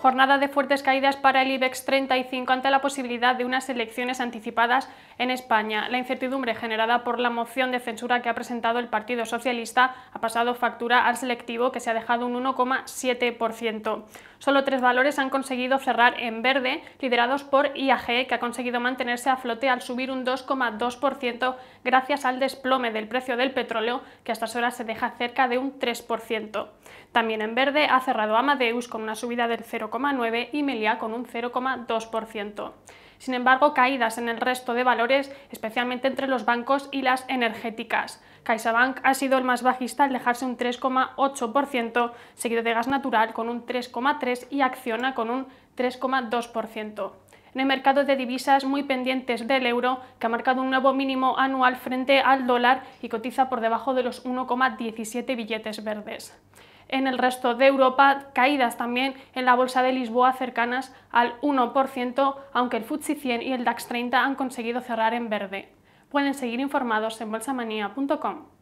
jornada de fuertes caídas para el IBEX 35 ante la posibilidad de unas elecciones anticipadas en España. La incertidumbre generada por la moción de censura que ha presentado el Partido Socialista ha pasado factura al selectivo que se ha dejado un 1,7%. Solo tres valores han conseguido cerrar en verde, liderados por IAG, que ha conseguido mantenerse a flote al subir un 2,2% gracias al desplome del precio del petróleo, que a estas horas se deja cerca de un 3%. También en verde ha cerrado Amadeus con una subida del 0, 0,9 y Melia con un 0,2%. Sin embargo, caídas en el resto de valores, especialmente entre los bancos y las energéticas. CaixaBank ha sido el más bajista al dejarse un 3,8%, seguido de Gas Natural con un 3,3% y Acciona con un 3,2%. En el mercado de divisas, muy pendientes del euro, que ha marcado un nuevo mínimo anual frente al dólar y cotiza por debajo de los 1,17 billetes verdes en el resto de Europa, caídas también en la bolsa de Lisboa cercanas al 1%, aunque el FTSE 100 y el DAX 30 han conseguido cerrar en verde. Pueden seguir informados en bolsamanía.com.